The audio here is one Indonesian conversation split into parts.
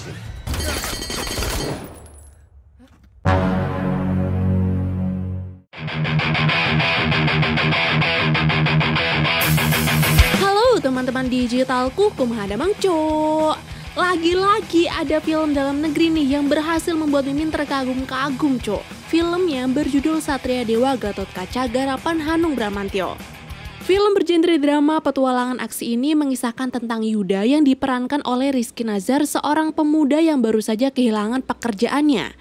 nih. Halo teman-teman digitalku, kumhada mangco. Lagi-lagi ada film dalam negeri nih yang berhasil membuat Mimin terkagum-kagum, Cok. Filmnya berjudul Satria Dewa Gatot Kaca Garapan Hanung Bramantio. Film bergenre drama petualangan aksi ini mengisahkan tentang Yuda yang diperankan oleh Rizky Nazar, seorang pemuda yang baru saja kehilangan pekerjaannya.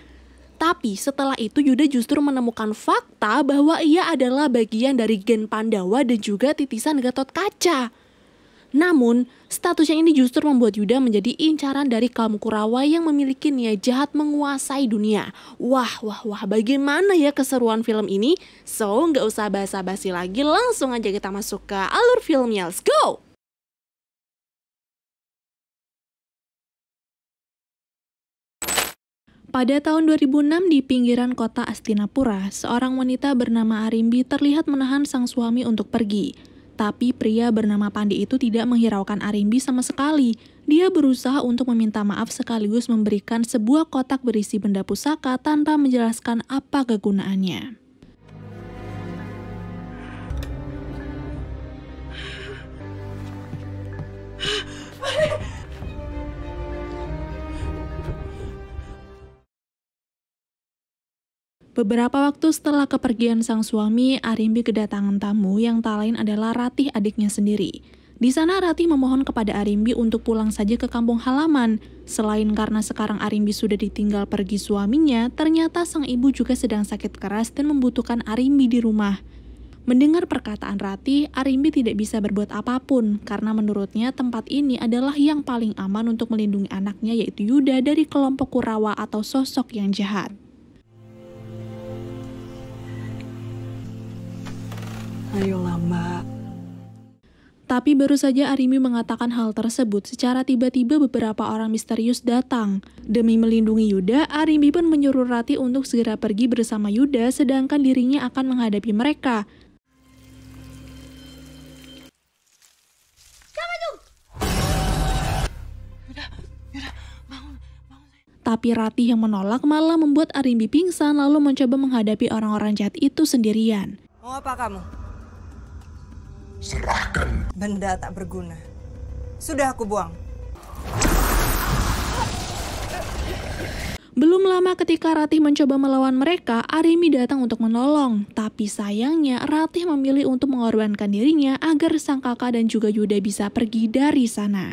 Tapi setelah itu Yuda justru menemukan fakta bahwa ia adalah bagian dari gen Pandawa dan juga titisan Gatot Kaca. Namun, Statusnya ini justru membuat Yuda menjadi incaran dari kaum Kurawa yang memiliki niat jahat menguasai dunia. Wah, wah, wah, bagaimana ya keseruan film ini? So, nggak usah basa-basi lagi, langsung aja kita masuk ke alur filmnya. Let's go! Pada tahun 2006 di pinggiran kota Astinapura, seorang wanita bernama Arimbi terlihat menahan sang suami untuk pergi. Tapi pria bernama Pandi itu tidak menghiraukan Arimbi sama sekali. Dia berusaha untuk meminta maaf sekaligus memberikan sebuah kotak berisi benda pusaka tanpa menjelaskan apa kegunaannya. Beberapa waktu setelah kepergian sang suami, Arimbi kedatangan tamu yang tak lain adalah Ratih adiknya sendiri. Di sana Ratih memohon kepada Arimbi untuk pulang saja ke kampung halaman. Selain karena sekarang Arimbi sudah ditinggal pergi suaminya, ternyata sang ibu juga sedang sakit keras dan membutuhkan Arimbi di rumah. Mendengar perkataan Ratih, Arimbi tidak bisa berbuat apapun karena menurutnya tempat ini adalah yang paling aman untuk melindungi anaknya yaitu Yuda dari kelompok Kurawa atau sosok yang jahat. ayo lama. Tapi baru saja Arimi mengatakan hal tersebut, secara tiba-tiba beberapa orang misterius datang. Demi melindungi Yuda, Arimi pun menyuruh Rati untuk segera pergi bersama Yuda, sedangkan dirinya akan menghadapi mereka. Tapi Rati yang menolak malah membuat Arimbi pingsan lalu mencoba menghadapi orang-orang jahat itu sendirian. Mau apa kamu? Serahkan. Benda tak berguna. Sudah aku buang. Belum lama ketika Ratih mencoba melawan mereka, Arimi datang untuk menolong. Tapi sayangnya, Ratih memilih untuk mengorbankan dirinya agar sang kakak dan juga Yuda bisa pergi dari sana.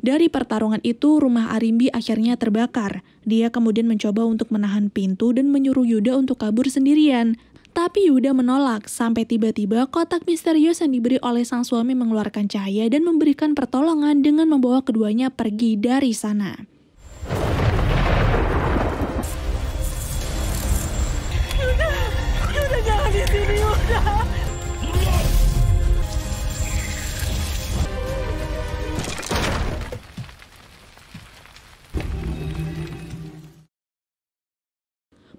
Dari pertarungan itu, rumah Arimbi akhirnya terbakar. Dia kemudian mencoba untuk menahan pintu dan menyuruh Yuda untuk kabur sendirian. Tapi Yuda menolak, sampai tiba-tiba kotak misterius yang diberi oleh sang suami mengeluarkan cahaya dan memberikan pertolongan dengan membawa keduanya pergi dari sana.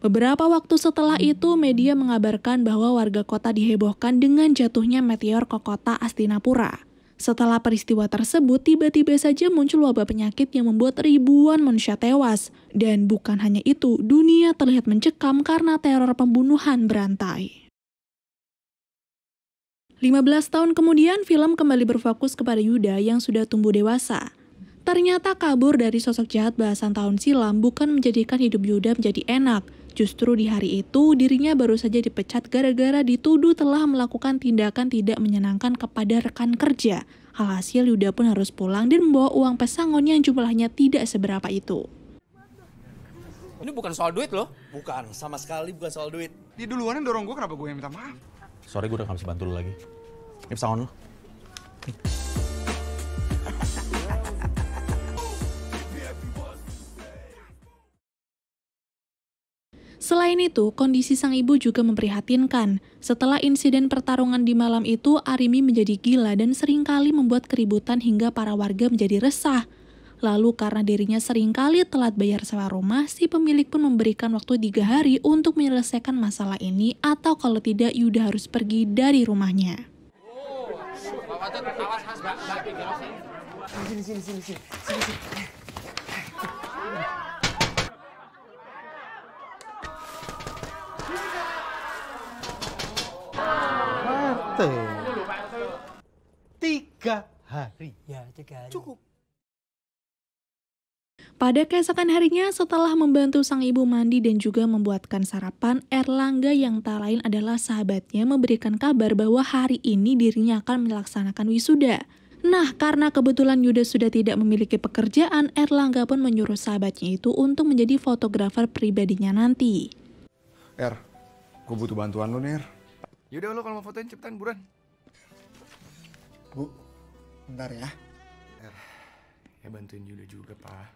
Beberapa waktu setelah itu, media mengabarkan bahwa warga kota dihebohkan dengan jatuhnya meteor ke kota Astinapura. Setelah peristiwa tersebut, tiba-tiba saja muncul wabah penyakit yang membuat ribuan manusia tewas. Dan bukan hanya itu, dunia terlihat mencekam karena teror pembunuhan berantai. 15 tahun kemudian, film kembali berfokus kepada Yuda yang sudah tumbuh dewasa. Ternyata kabur dari sosok jahat belasan tahun silam bukan menjadikan hidup Yuda menjadi enak. Justru di hari itu, dirinya baru saja dipecat gara-gara dituduh telah melakukan tindakan tidak menyenangkan kepada rekan kerja. Hal Alhasil Yuda pun harus pulang dan membawa uang pesangon yang jumlahnya tidak seberapa itu. Ini bukan soal duit loh. Bukan, sama sekali bukan soal duit. Dia duluan yang dorong gue, kenapa gue yang minta maaf? Sorry, gue udah gak bisa bantu lo lagi. Ini pesangon lo. Selain itu, kondisi sang ibu juga memprihatinkan. Setelah insiden pertarungan di malam itu, Arimi menjadi gila dan seringkali membuat keributan hingga para warga menjadi resah. Lalu karena dirinya seringkali telat bayar sewa rumah, si pemilik pun memberikan waktu tiga hari untuk menyelesaikan masalah ini atau kalau tidak Yuda harus pergi dari rumahnya. Oh, tiga hari. Ya, tiga hari. Cukup. Pada keesokan harinya, setelah membantu sang ibu mandi dan juga membuatkan sarapan, Erlangga yang tak lain adalah sahabatnya memberikan kabar bahwa hari ini dirinya akan melaksanakan wisuda. Nah, karena kebetulan Yuda sudah tidak memiliki pekerjaan, Erlangga pun menyuruh sahabatnya itu untuk menjadi fotografer pribadinya nanti. Er, gue butuh bantuan lo, nih, Er. Yaudah lo kalau mau fotoin cepetan buruan. Bu, bentar ya. Eh, ya bantuin Yuda juga, Pak.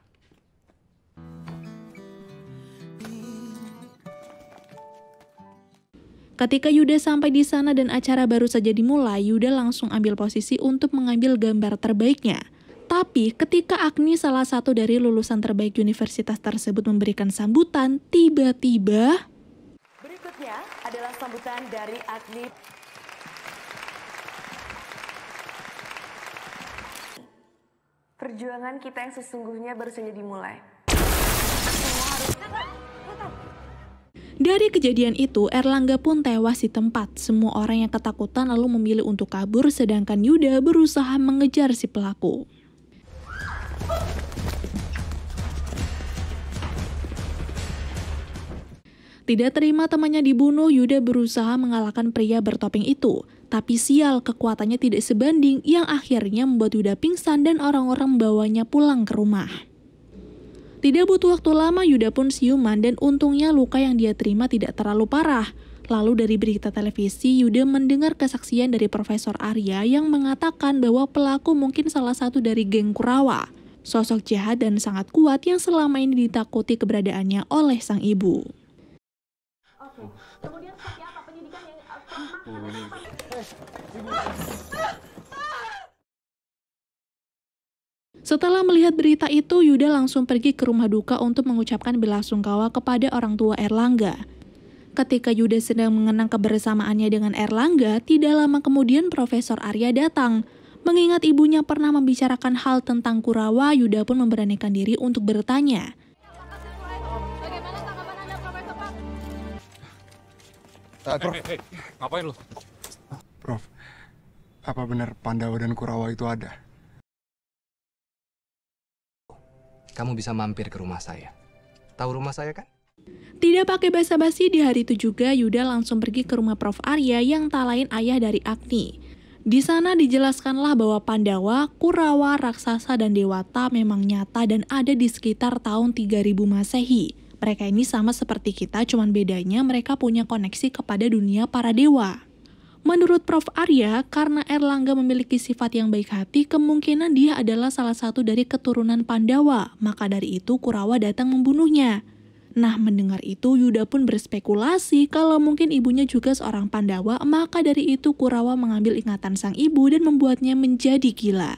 Ketika Yuda sampai di sana dan acara baru saja dimulai, Yuda langsung ambil posisi untuk mengambil gambar terbaiknya. Tapi ketika Agni salah satu dari lulusan terbaik universitas tersebut memberikan sambutan, tiba-tiba... Berikutnya adalah sambutan dari Agni Perjuangan kita yang sesungguhnya baru saja dimulai. Dari kejadian itu, Erlangga pun tewas di tempat. Semua orang yang ketakutan lalu memilih untuk kabur, sedangkan Yuda berusaha mengejar si pelaku. Tidak terima temannya dibunuh, Yuda berusaha mengalahkan pria bertopeng itu. Tapi sial, kekuatannya tidak sebanding yang akhirnya membuat Yuda pingsan dan orang-orang membawanya pulang ke rumah. Tidak butuh waktu lama Yuda pun siuman dan untungnya luka yang dia terima tidak terlalu parah. Lalu dari berita televisi, Yuda mendengar kesaksian dari Profesor Arya yang mengatakan bahwa pelaku mungkin salah satu dari geng Kurawa. Sosok jahat dan sangat kuat yang selama ini ditakuti keberadaannya oleh sang ibu. Oke. Kemudian seperti apa penyidikan yang eh, setelah melihat berita itu, Yuda langsung pergi ke rumah duka untuk mengucapkan belasungkawa kepada orang tua Erlangga. Ketika Yuda sedang mengenang kebersamaannya dengan Erlangga, tidak lama kemudian Profesor Arya datang. Mengingat ibunya pernah membicarakan hal tentang Kurawa, Yuda pun memberanikan diri untuk bertanya. Bagaimana tanggapan Anda, Profesor Pak? Hey, eh, eh, hey, eh, ngapain lu? Apa benar Pandawa dan Kurawa itu ada? Kamu bisa mampir ke rumah saya. Tahu rumah saya kan? Tidak pakai basa-basi di hari itu juga Yuda langsung pergi ke rumah Prof Arya yang tak lain ayah dari Agni. Di sana dijelaskanlah bahwa Pandawa, Kurawa, raksasa dan dewata memang nyata dan ada di sekitar tahun 3000 Masehi. Mereka ini sama seperti kita, cuman bedanya mereka punya koneksi kepada dunia para dewa. Menurut Prof. Arya, karena Erlangga memiliki sifat yang baik hati, kemungkinan dia adalah salah satu dari keturunan Pandawa, maka dari itu Kurawa datang membunuhnya. Nah, mendengar itu Yuda pun berspekulasi kalau mungkin ibunya juga seorang Pandawa, maka dari itu Kurawa mengambil ingatan sang ibu dan membuatnya menjadi gila.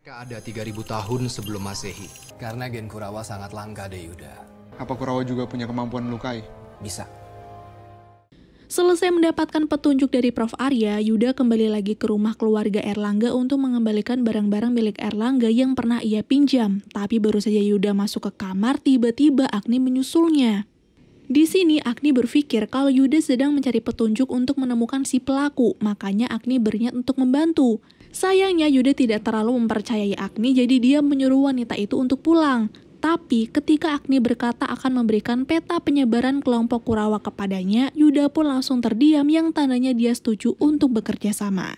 Mereka ada 3000 tahun sebelum Masehi, karena gen Kurawa sangat langka deh Yuda. Apa Kurawa juga punya kemampuan melukai? Bisa. Selesai mendapatkan petunjuk dari Prof. Arya, Yuda kembali lagi ke rumah keluarga Erlangga untuk mengembalikan barang-barang milik Erlangga yang pernah ia pinjam. Tapi baru saja Yuda masuk ke kamar, tiba-tiba Agni menyusulnya. Di sini Agni berpikir kalau Yuda sedang mencari petunjuk untuk menemukan si pelaku, makanya Agni berniat untuk membantu. Sayangnya Yuda tidak terlalu mempercayai Agni jadi dia menyuruh wanita itu untuk pulang. Tapi ketika Agni berkata akan memberikan peta penyebaran kelompok Kurawa kepadanya, Yuda pun langsung terdiam yang tandanya dia setuju untuk bekerja sama.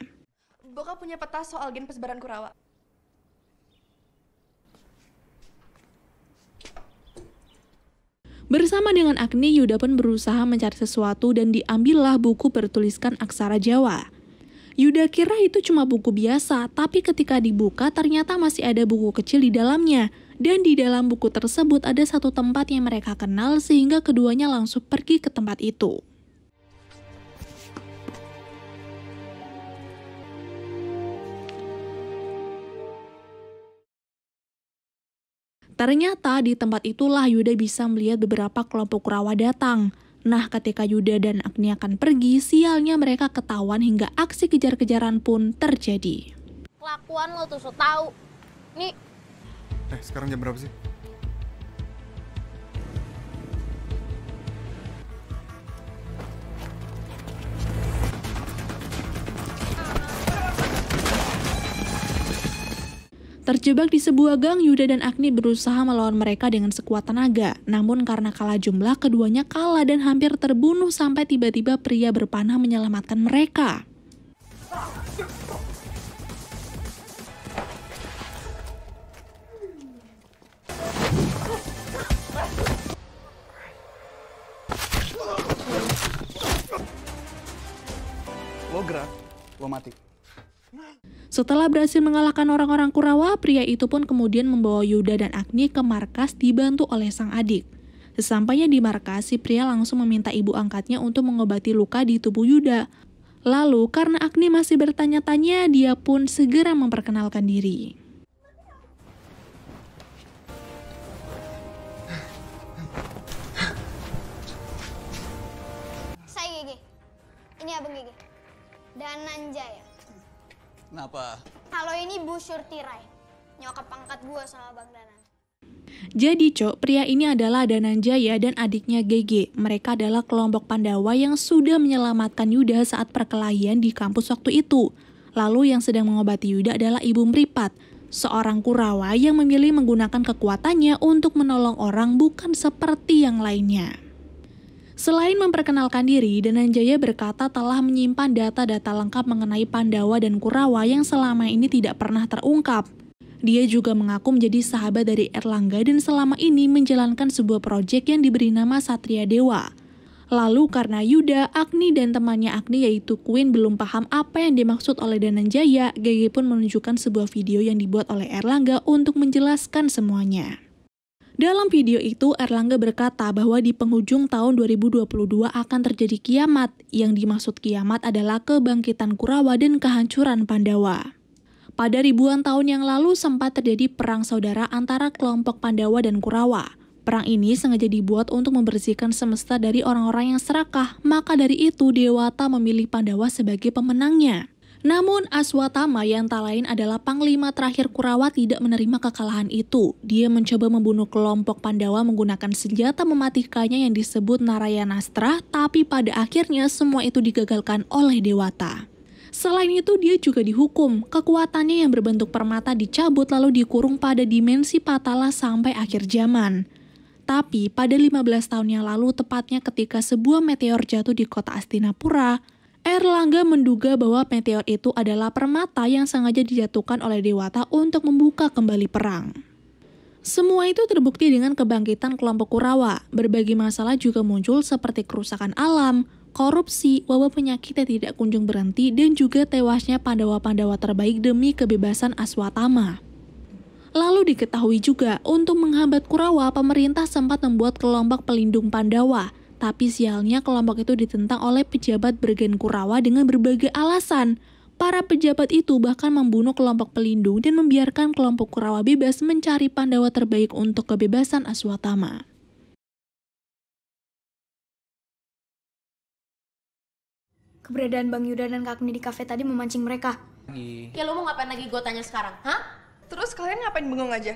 Bokap punya peta soal gen persebaran Kurawa. Bersama dengan Agni, Yuda pun berusaha mencari sesuatu dan diambillah buku bertuliskan aksara Jawa. Yuda kira itu cuma buku biasa, tapi ketika dibuka ternyata masih ada buku kecil di dalamnya. Dan di dalam buku tersebut ada satu tempat yang mereka kenal sehingga keduanya langsung pergi ke tempat itu. Ternyata di tempat itulah Yuda bisa melihat beberapa kelompok rawa datang. Nah, ketika Yuda dan Agni akan pergi, sialnya mereka ketahuan hingga aksi kejar-kejaran pun terjadi. Kelakuan lo tuh so tau. Nih, Eh, sekarang jam berapa sih? Terjebak di sebuah gang, Yuda dan Agni berusaha melawan mereka dengan sekuat tenaga. Namun karena kalah jumlah, keduanya kalah dan hampir terbunuh sampai tiba-tiba pria berpanah menyelamatkan mereka. gerak, lo mati. Setelah berhasil mengalahkan orang-orang Kurawa, pria itu pun kemudian membawa Yuda dan Agni ke markas dibantu oleh sang adik. Sesampainya di markas, si pria langsung meminta ibu angkatnya untuk mengobati luka di tubuh Yuda. Lalu, karena Agni masih bertanya-tanya, dia pun segera memperkenalkan diri. Saya Gigi. Ini Abang Gigi. Dananjaya. Kenapa? Kalau ini busur tirai nyokap pangkat gue sama Bang Danan. Jadi Cok, pria ini adalah Dananjaya dan adiknya GG. Mereka adalah kelompok Pandawa yang sudah menyelamatkan Yuda saat perkelahian di kampus waktu itu. Lalu yang sedang mengobati Yuda adalah Ibu Meripat, seorang Kurawa yang memilih menggunakan kekuatannya untuk menolong orang bukan seperti yang lainnya. Selain memperkenalkan diri, Dananjaya berkata telah menyimpan data-data lengkap mengenai Pandawa dan Kurawa yang selama ini tidak pernah terungkap. Dia juga mengaku menjadi sahabat dari Erlangga dan selama ini menjalankan sebuah proyek yang diberi nama Satria Dewa. Lalu karena Yuda, Agni, dan temannya Agni yaitu Queen belum paham apa yang dimaksud oleh Dananjaya, Gege pun menunjukkan sebuah video yang dibuat oleh Erlangga untuk menjelaskan semuanya. Dalam video itu, Erlangga berkata bahwa di penghujung tahun 2022 akan terjadi kiamat. Yang dimaksud kiamat adalah kebangkitan Kurawa dan kehancuran Pandawa. Pada ribuan tahun yang lalu sempat terjadi perang saudara antara kelompok Pandawa dan Kurawa. Perang ini sengaja dibuat untuk membersihkan semesta dari orang-orang yang serakah, maka dari itu Dewata memilih Pandawa sebagai pemenangnya. Namun Aswatama yang tak lain adalah panglima terakhir Kurawa tidak menerima kekalahan itu. Dia mencoba membunuh kelompok Pandawa menggunakan senjata mematikannya yang disebut Narayanastra, tapi pada akhirnya semua itu digagalkan oleh Dewata. Selain itu dia juga dihukum, kekuatannya yang berbentuk permata dicabut lalu dikurung pada dimensi patala sampai akhir zaman. Tapi pada 15 tahun yang lalu tepatnya ketika sebuah meteor jatuh di kota Astinapura, Erlangga menduga bahwa meteor itu adalah permata yang sengaja dijatuhkan oleh Dewata untuk membuka kembali perang. Semua itu terbukti dengan kebangkitan kelompok Kurawa. Berbagai masalah juga muncul seperti kerusakan alam, korupsi, wabah penyakit yang tidak kunjung berhenti, dan juga tewasnya Pandawa-Pandawa terbaik demi kebebasan Aswatama. Lalu diketahui juga, untuk menghambat Kurawa, pemerintah sempat membuat kelompok pelindung Pandawa – tapi sialnya kelompok itu ditentang oleh pejabat bergen Kurawa dengan berbagai alasan. Para pejabat itu bahkan membunuh kelompok pelindung dan membiarkan kelompok Kurawa bebas mencari Pandawa terbaik untuk kebebasan Aswatama. keberadaan Bang Yuda dan Kak Agni di kafe tadi memancing mereka. Iya. Ya lo mau ngapain lagi gue tanya sekarang, hah? Terus kalian ngapain bengong aja?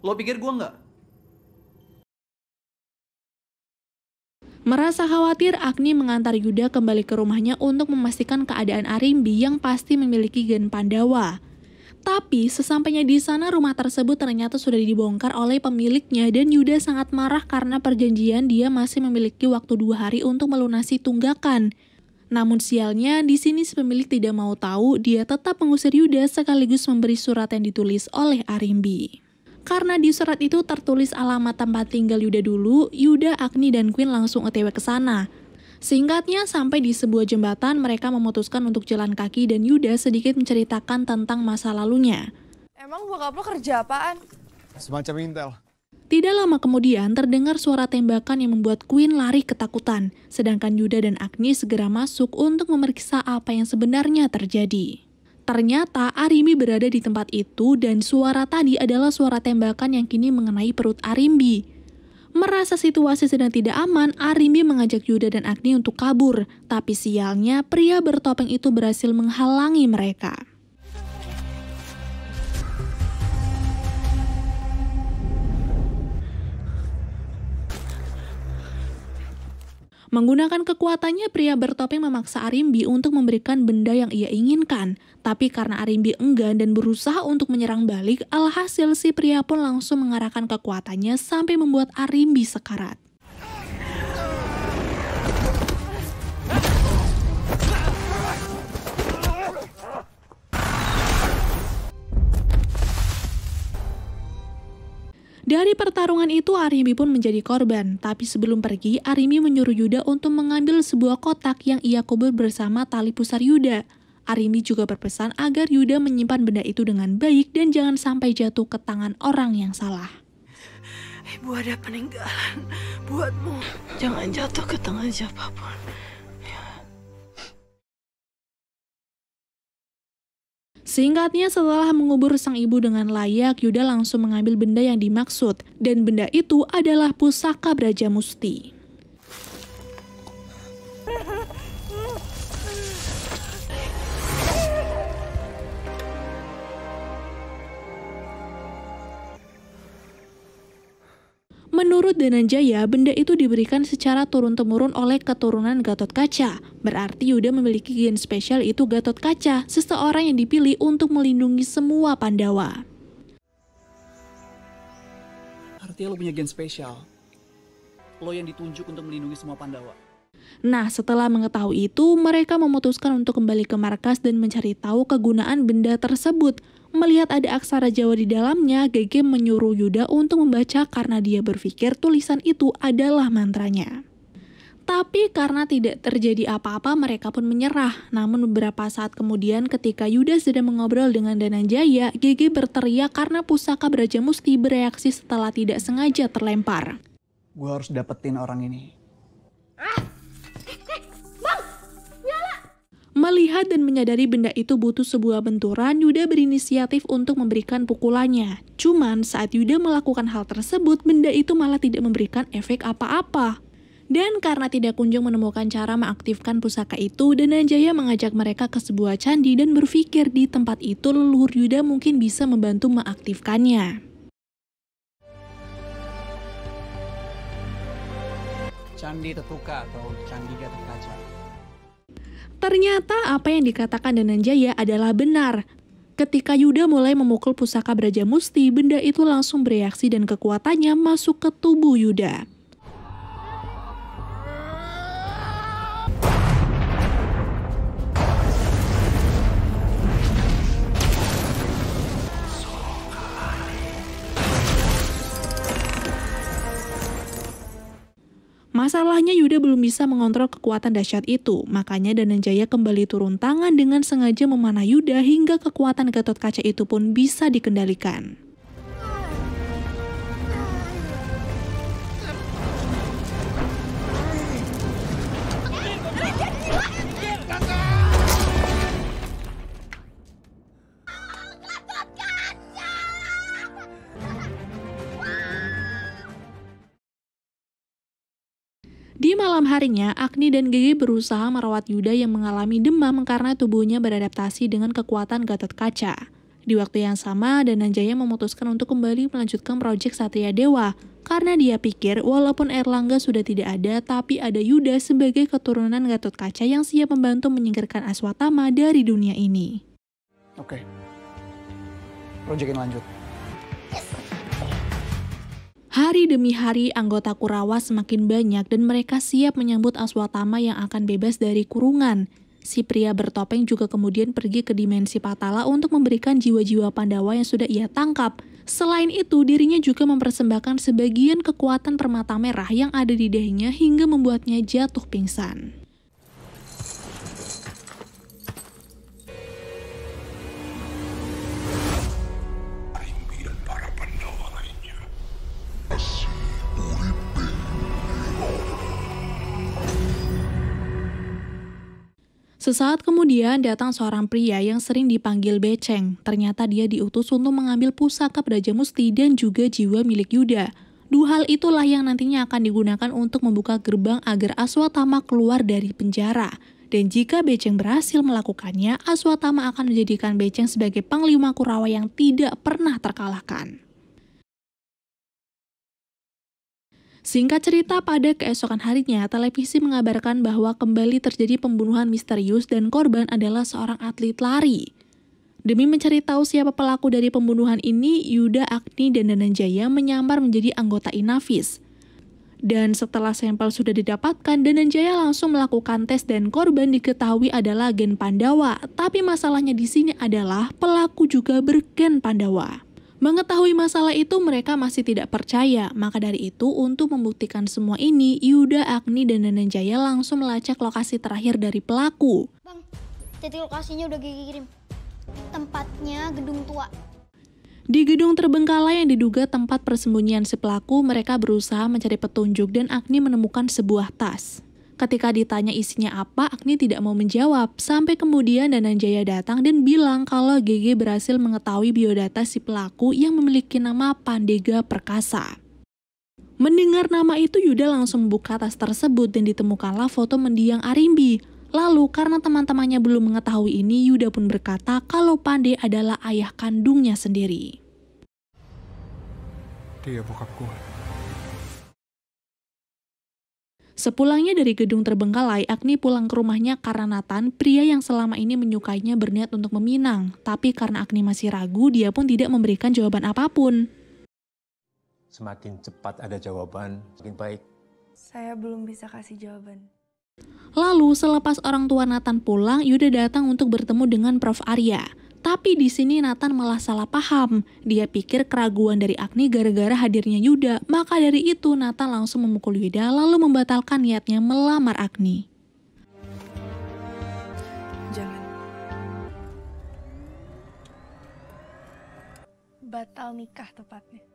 Lo pikir gue nggak? Merasa khawatir, Agni mengantar Yuda kembali ke rumahnya untuk memastikan keadaan Arimbi yang pasti memiliki gen Pandawa. Tapi sesampainya di sana rumah tersebut ternyata sudah dibongkar oleh pemiliknya dan Yuda sangat marah karena perjanjian dia masih memiliki waktu dua hari untuk melunasi tunggakan. Namun sialnya, di sini si pemilik tidak mau tahu, dia tetap mengusir Yuda sekaligus memberi surat yang ditulis oleh Arimbi. Karena di surat itu tertulis alamat tempat tinggal Yuda dulu, Yuda, Agni, dan Queen langsung otw ke sana. Singkatnya, sampai di sebuah jembatan, mereka memutuskan untuk jalan kaki dan Yuda sedikit menceritakan tentang masa lalunya. Emang bokap lo kerja apaan? Semacam intel. Tidak lama kemudian, terdengar suara tembakan yang membuat Queen lari ketakutan, sedangkan Yuda dan Agni segera masuk untuk memeriksa apa yang sebenarnya terjadi. Ternyata Arimbi berada di tempat itu dan suara tadi adalah suara tembakan yang kini mengenai perut Arimbi. Merasa situasi sedang tidak aman, Arimbi mengajak Yuda dan Agni untuk kabur. Tapi sialnya, pria bertopeng itu berhasil menghalangi mereka. Menggunakan kekuatannya, pria bertopeng memaksa Arimbi untuk memberikan benda yang ia inginkan. Tapi karena Arimbi enggan dan berusaha untuk menyerang balik, alhasil si pria pun langsung mengarahkan kekuatannya sampai membuat Arimbi sekarat. Dari pertarungan itu Arimi pun menjadi korban, tapi sebelum pergi Arimi menyuruh Yuda untuk mengambil sebuah kotak yang ia kubur bersama tali pusar Yuda. Arimi juga berpesan agar Yuda menyimpan benda itu dengan baik dan jangan sampai jatuh ke tangan orang yang salah. Ibu ada peninggalan buatmu. Jangan jatuh ke tangan siapapun. Singkatnya, setelah mengubur sang ibu dengan layak, Yuda langsung mengambil benda yang dimaksud, dan benda itu adalah pusaka Brajamusti. Menurut Dananjaya, benda itu diberikan secara turun-temurun oleh keturunan Gatot Kaca. Berarti Yuda memiliki gen spesial itu Gatot Kaca, seseorang yang dipilih untuk melindungi semua Pandawa. Artinya lo punya gen spesial. Lo yang ditunjuk untuk melindungi semua Pandawa. Nah, setelah mengetahui itu, mereka memutuskan untuk kembali ke markas dan mencari tahu kegunaan benda tersebut. Melihat ada aksara Jawa di dalamnya, Gege menyuruh Yuda untuk membaca karena dia berpikir tulisan itu adalah mantranya. Tapi karena tidak terjadi apa-apa, mereka pun menyerah. Namun beberapa saat kemudian ketika Yuda sedang mengobrol dengan Dananjaya, Gege berteriak karena pusaka Braja Musti bereaksi setelah tidak sengaja terlempar. Gue harus dapetin orang ini. Ah! Melihat dan menyadari benda itu butuh sebuah benturan, Yuda berinisiatif untuk memberikan pukulannya. Cuman saat Yuda melakukan hal tersebut, benda itu malah tidak memberikan efek apa-apa. Dan karena tidak kunjung menemukan cara mengaktifkan pusaka itu, Dananjaya mengajak mereka ke sebuah candi dan berpikir di tempat itu leluhur Yuda mungkin bisa membantu mengaktifkannya. Candi Tetuka atau Candi di Ternyata apa yang dikatakan Dananjaya adalah benar. Ketika Yuda mulai memukul pusaka Brajamusti, benda itu langsung bereaksi dan kekuatannya masuk ke tubuh Yuda. Masalahnya Yuda belum bisa mengontrol kekuatan dahsyat itu, makanya Dananjaya kembali turun tangan dengan sengaja memanah Yuda hingga kekuatan Gatot Kaca itu pun bisa dikendalikan. malam harinya, Agni dan Gigi berusaha merawat Yuda yang mengalami demam karena tubuhnya beradaptasi dengan kekuatan gatot kaca. Di waktu yang sama, Dananjaya memutuskan untuk kembali melanjutkan proyek Satria Dewa karena dia pikir walaupun Erlangga sudah tidak ada, tapi ada Yuda sebagai keturunan Gatot Kaca yang siap membantu menyingkirkan Aswatama dari dunia ini. Oke, proyek ini lanjut. Yes. Hari demi hari anggota Kurawa semakin banyak dan mereka siap menyambut Aswatama yang akan bebas dari kurungan. Si pria bertopeng juga kemudian pergi ke dimensi Patala untuk memberikan jiwa-jiwa Pandawa yang sudah ia tangkap. Selain itu, dirinya juga mempersembahkan sebagian kekuatan permata merah yang ada di dahinya hingga membuatnya jatuh pingsan. Sesaat kemudian datang seorang pria yang sering dipanggil Beceng. Ternyata dia diutus untuk mengambil pusaka Musti dan juga jiwa milik Yuda. Dua hal itulah yang nantinya akan digunakan untuk membuka gerbang agar Aswatama keluar dari penjara. Dan jika Beceng berhasil melakukannya, Aswatama akan menjadikan Beceng sebagai panglima Kurawa yang tidak pernah terkalahkan. Singkat cerita, pada keesokan harinya, televisi mengabarkan bahwa kembali terjadi pembunuhan misterius dan korban adalah seorang atlet lari. Demi mencari tahu siapa pelaku dari pembunuhan ini, Yuda Agni dan Dananjaya menyamar menjadi anggota Inavis. Dan setelah sampel sudah didapatkan, Dananjaya langsung melakukan tes dan korban diketahui adalah gen Pandawa. Tapi masalahnya di sini adalah pelaku juga bergen Pandawa. Mengetahui masalah itu mereka masih tidak percaya, maka dari itu untuk membuktikan semua ini, Yuda, Agni, dan Nenek Jaya langsung melacak lokasi terakhir dari pelaku. Bang, titik lokasinya udah gigi kirim. Tempatnya gedung tua. Di gedung terbengkalai yang diduga tempat persembunyian si pelaku, mereka berusaha mencari petunjuk dan Agni menemukan sebuah tas. Ketika ditanya isinya apa, Agni tidak mau menjawab. Sampai kemudian Dananjaya datang dan bilang kalau GG berhasil mengetahui biodata si pelaku yang memiliki nama Pandega Perkasa. Mendengar nama itu Yuda langsung membuka tas tersebut dan ditemukanlah foto mendiang Arimbi. Lalu karena teman-temannya belum mengetahui ini, Yuda pun berkata kalau Pande adalah ayah kandungnya sendiri. Dia bokap gue. Sepulangnya dari gedung terbengkalai, Agni pulang ke rumahnya karena Nathan, pria yang selama ini menyukainya berniat untuk meminang. Tapi karena Agni masih ragu, dia pun tidak memberikan jawaban apapun. Semakin cepat ada jawaban, semakin baik. Saya belum bisa kasih jawaban. Lalu, selepas orang tua Nathan pulang, Yuda datang untuk bertemu dengan Prof. Arya. Tapi di sini Nathan malah salah paham. Dia pikir keraguan dari Agni gara-gara hadirnya Yuda, maka dari itu Nathan langsung memukul Yuda lalu membatalkan niatnya melamar Agni. Jangan. Batal nikah tepatnya.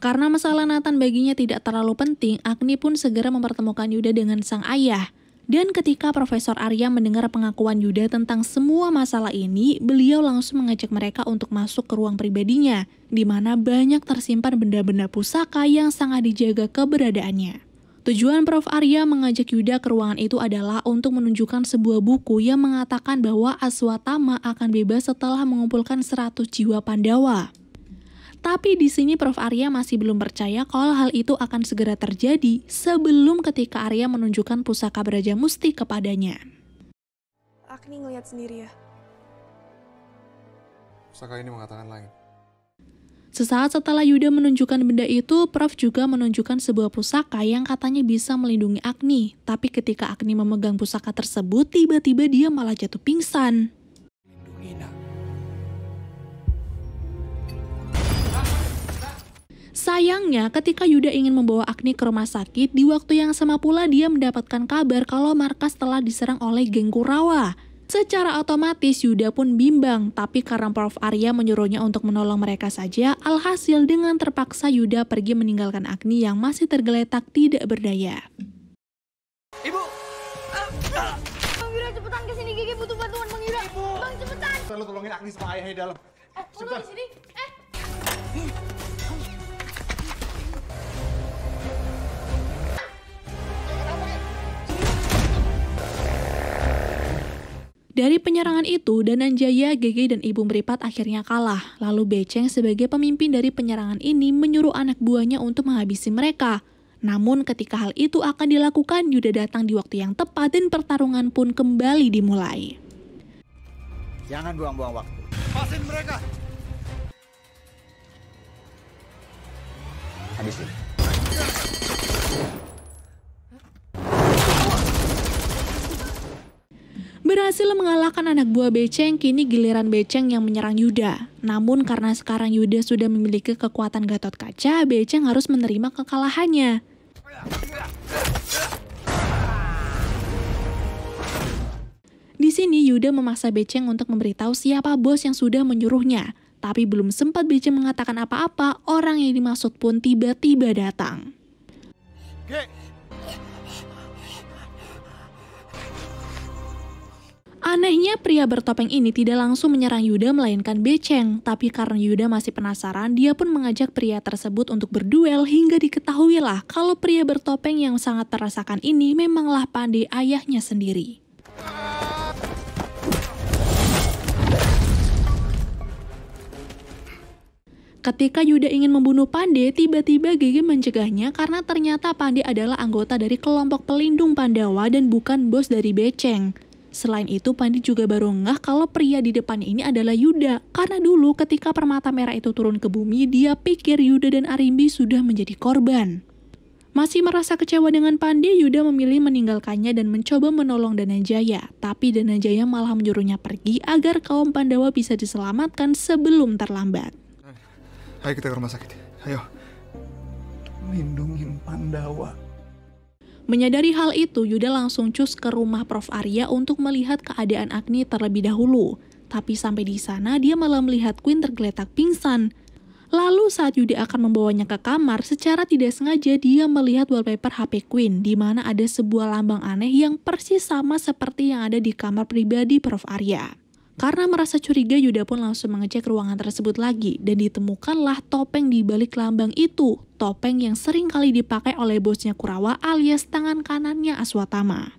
Karena masalah Nathan baginya tidak terlalu penting, Agni pun segera mempertemukan Yuda dengan sang ayah. Dan ketika Profesor Arya mendengar pengakuan Yuda tentang semua masalah ini, beliau langsung mengajak mereka untuk masuk ke ruang pribadinya, di mana banyak tersimpan benda-benda pusaka yang sangat dijaga keberadaannya. Tujuan Prof. Arya mengajak Yuda ke ruangan itu adalah untuk menunjukkan sebuah buku yang mengatakan bahwa Aswatama akan bebas setelah mengumpulkan 100 jiwa Pandawa. Tapi di sini Prof. Arya masih belum percaya kalau hal itu akan segera terjadi sebelum ketika Arya menunjukkan pusaka beraja musti kepadanya. Agni ngeliat sendiri ya. Pusaka ini mengatakan lain. Sesaat setelah Yuda menunjukkan benda itu, Prof juga menunjukkan sebuah pusaka yang katanya bisa melindungi Agni. Tapi ketika Agni memegang pusaka tersebut, tiba-tiba dia malah jatuh pingsan. Sayangnya, ketika Yuda ingin membawa Agni ke rumah sakit, di waktu yang sama pula dia mendapatkan kabar kalau markas telah diserang oleh geng Kurawa. Secara otomatis Yuda pun bimbang, tapi karena Prof. Arya menyuruhnya untuk menolong mereka saja, alhasil dengan terpaksa Yuda pergi meninggalkan Agni yang masih tergeletak tidak berdaya. Ibu! Bang Yuda cepetan kesini, Gigi butuh bantuan Bang Yuda! Ibu! Bang cepetan! Tolong tolongin Agni sama ayahnya dalam. Eh, Cepetan. di sini? Eh! Dari penyerangan itu, Dananjaya, GG, dan Ibu Meripat akhirnya kalah. Lalu Beceng sebagai pemimpin dari penyerangan ini menyuruh anak buahnya untuk menghabisi mereka. Namun ketika hal itu akan dilakukan, Yuda datang di waktu yang tepat dan pertarungan pun kembali dimulai. Jangan buang-buang waktu. Pasin mereka! Habisin. berhasil mengalahkan anak buah Beceng, kini giliran Beceng yang menyerang Yuda. Namun karena sekarang Yuda sudah memiliki kekuatan Gatot Kaca, Beceng harus menerima kekalahannya. Di sini Yuda memaksa Beceng untuk memberitahu siapa bos yang sudah menyuruhnya. Tapi belum sempat Beceng mengatakan apa-apa, orang yang dimaksud pun tiba-tiba datang. Okay. Anehnya pria bertopeng ini tidak langsung menyerang Yuda melainkan Beceng, tapi karena Yuda masih penasaran, dia pun mengajak pria tersebut untuk berduel hingga diketahuilah kalau pria bertopeng yang sangat terasakan ini memanglah pandai ayahnya sendiri. Ketika Yuda ingin membunuh Pandey, tiba-tiba Gigi mencegahnya karena ternyata Pandey adalah anggota dari kelompok pelindung Pandawa dan bukan bos dari Beceng. Selain itu, Pandi juga baru ngeh kalau pria di depannya ini adalah Yuda. Karena dulu ketika Permata Merah itu turun ke bumi, dia pikir Yuda dan Arimbi sudah menjadi korban. Masih merasa kecewa dengan Pandi, Yuda memilih meninggalkannya dan mencoba menolong Danajaya. Tapi Danajaya malah menyuruhnya pergi agar kaum Pandawa bisa diselamatkan sebelum terlambat. Ayo kita ke rumah sakit. Ayo. Lindungi Pandawa. Menyadari hal itu, Yuda langsung cus ke rumah Prof. Arya untuk melihat keadaan Agni terlebih dahulu. Tapi sampai di sana, dia malah melihat Queen tergeletak pingsan. Lalu saat Yuda akan membawanya ke kamar, secara tidak sengaja dia melihat wallpaper HP Queen, di mana ada sebuah lambang aneh yang persis sama seperti yang ada di kamar pribadi Prof. Arya. Karena merasa curiga, Yuda pun langsung mengecek ruangan tersebut lagi dan ditemukanlah topeng di balik lambang itu, topeng yang sering kali dipakai oleh bosnya Kurawa alias tangan kanannya Aswatama.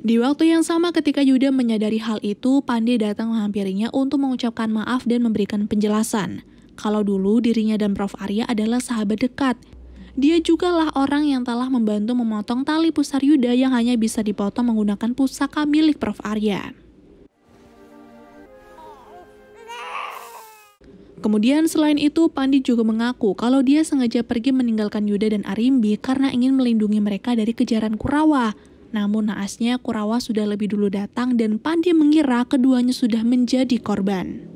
Di waktu yang sama ketika Yuda menyadari hal itu, Pandey datang menghampirinya untuk mengucapkan maaf dan memberikan penjelasan. Kalau dulu dirinya dan Prof. Arya adalah sahabat dekat, dia jugalah orang yang telah membantu memotong tali pusar Yuda yang hanya bisa dipotong menggunakan pusaka milik Prof. Arya. Kemudian selain itu, Pandi juga mengaku kalau dia sengaja pergi meninggalkan Yuda dan Arimbi karena ingin melindungi mereka dari kejaran Kurawa. Namun naasnya Kurawa sudah lebih dulu datang dan Pandi mengira keduanya sudah menjadi korban.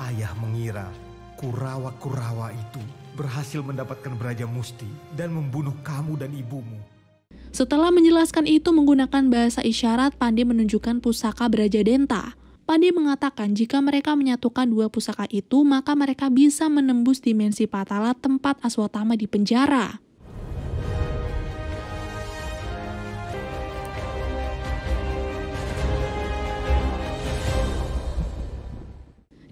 Ayah mengira Kurawa-Kurawa itu berhasil mendapatkan Beraja Musti dan membunuh kamu dan ibumu. Setelah menjelaskan itu menggunakan bahasa isyarat, Pandi menunjukkan pusaka Braja Denta. Pandi mengatakan jika mereka menyatukan dua pusaka itu, maka mereka bisa menembus dimensi Patala tempat Aswatama di penjara.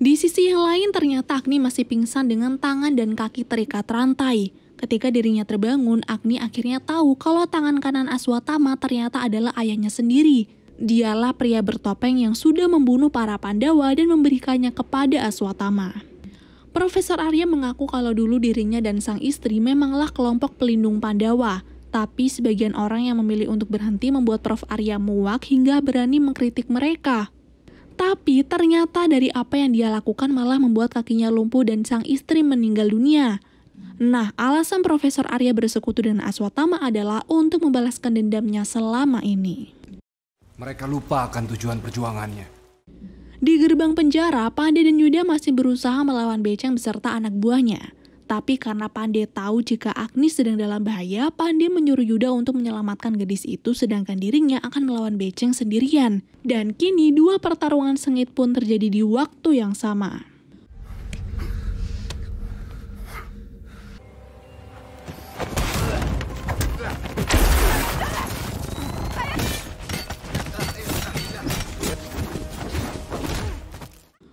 Di sisi yang lain ternyata Agni masih pingsan dengan tangan dan kaki terikat rantai. Ketika dirinya terbangun, Agni akhirnya tahu kalau tangan kanan Aswatama ternyata adalah ayahnya sendiri. Dialah pria bertopeng yang sudah membunuh para Pandawa dan memberikannya kepada Aswatama. Profesor Arya mengaku kalau dulu dirinya dan sang istri memanglah kelompok pelindung Pandawa, tapi sebagian orang yang memilih untuk berhenti membuat Prof. Arya muak hingga berani mengkritik mereka. Tapi ternyata dari apa yang dia lakukan malah membuat kakinya lumpuh dan sang istri meninggal dunia. Nah, alasan Profesor Arya bersekutu dengan Aswatama adalah untuk membalaskan dendamnya selama ini. Mereka lupa akan tujuan perjuangannya. Di gerbang penjara, Pandi dan Yuda masih berusaha melawan Beceng beserta anak buahnya. Tapi karena Pande tahu jika Agnes sedang dalam bahaya, Pandi menyuruh Yuda untuk menyelamatkan gadis itu sedangkan dirinya akan melawan Beceng sendirian. Dan kini dua pertarungan sengit pun terjadi di waktu yang sama.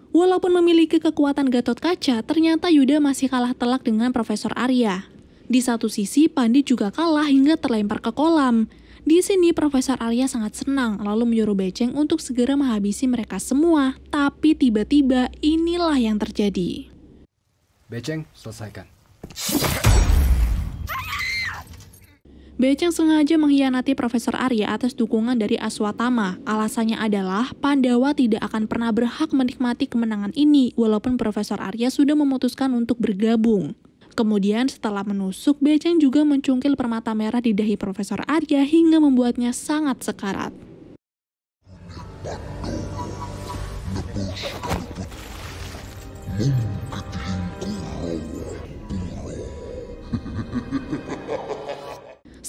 Walaupun memiliki kekuatan Gatot Kaca, ternyata Yuda masih kalah telak dengan Profesor Arya. Di satu sisi, Pandi juga kalah hingga terlempar ke kolam. Di sini, Profesor Arya sangat senang, lalu menyuruh Beceng untuk segera menghabisi mereka semua. Tapi tiba-tiba, inilah yang terjadi. Beceng, selesaikan. Beceng sengaja mengkhianati Profesor Arya atas dukungan dari Aswatama. Alasannya adalah Pandawa tidak akan pernah berhak menikmati kemenangan ini walaupun Profesor Arya sudah memutuskan untuk bergabung. Kemudian setelah menusuk, Beceng juga mencungkil permata merah di dahi Profesor Arya hingga membuatnya sangat sekarat.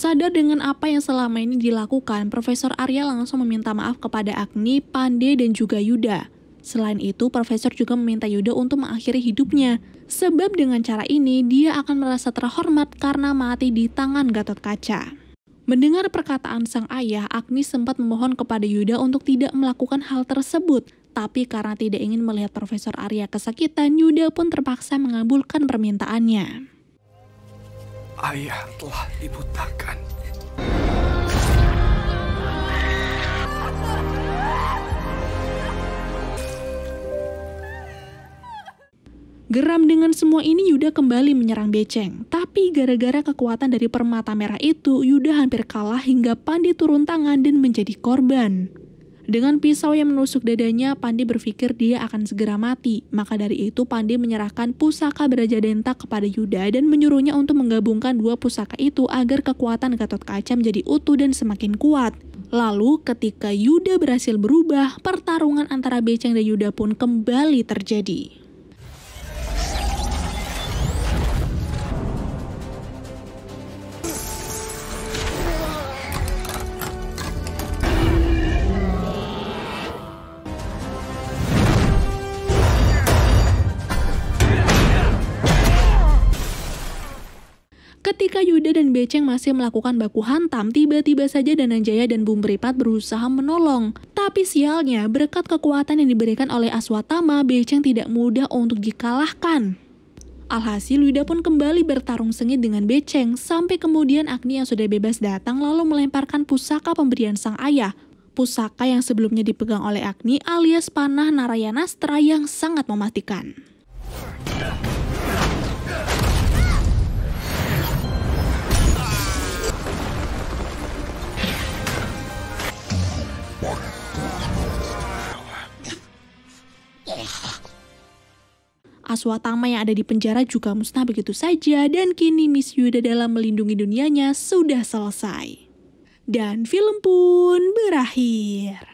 Sadar dengan apa yang selama ini dilakukan, Profesor Arya langsung meminta maaf kepada Agni, Pande, dan juga Yuda. Selain itu, Profesor juga meminta Yuda untuk mengakhiri hidupnya. Sebab dengan cara ini, dia akan merasa terhormat karena mati di tangan Gatot Kaca. Mendengar perkataan sang ayah, Agni sempat memohon kepada Yuda untuk tidak melakukan hal tersebut. Tapi karena tidak ingin melihat Profesor Arya kesakitan, Yuda pun terpaksa mengabulkan permintaannya ayah telah dibutakan. Geram dengan semua ini Yuda kembali menyerang Beceng. Tapi gara-gara kekuatan dari permata merah itu, Yuda hampir kalah hingga Pandi turun tangan dan menjadi korban. Dengan pisau yang menusuk dadanya, Pandi berpikir dia akan segera mati. Maka dari itu, Pandi menyerahkan pusaka Beraja Denta kepada Yuda dan menyuruhnya untuk menggabungkan dua pusaka itu agar kekuatan Gatot Kaca menjadi utuh dan semakin kuat. Lalu, ketika Yuda berhasil berubah, pertarungan antara Beceng dan Yuda pun kembali terjadi. Ketika Yuda dan Beceng masih melakukan baku hantam, tiba-tiba saja Dananjaya dan Beripat berusaha menolong. Tapi sialnya, berkat kekuatan yang diberikan oleh Aswatama, Beceng tidak mudah untuk dikalahkan. Alhasil Yuda pun kembali bertarung sengit dengan Beceng sampai kemudian Agni yang sudah bebas datang lalu melemparkan pusaka pemberian sang ayah. Pusaka yang sebelumnya dipegang oleh Agni alias panah Narayanastra yang sangat mematikan. Aswatama yang ada di penjara juga musnah begitu saja dan kini Miss Yuda dalam melindungi dunianya sudah selesai. Dan film pun berakhir.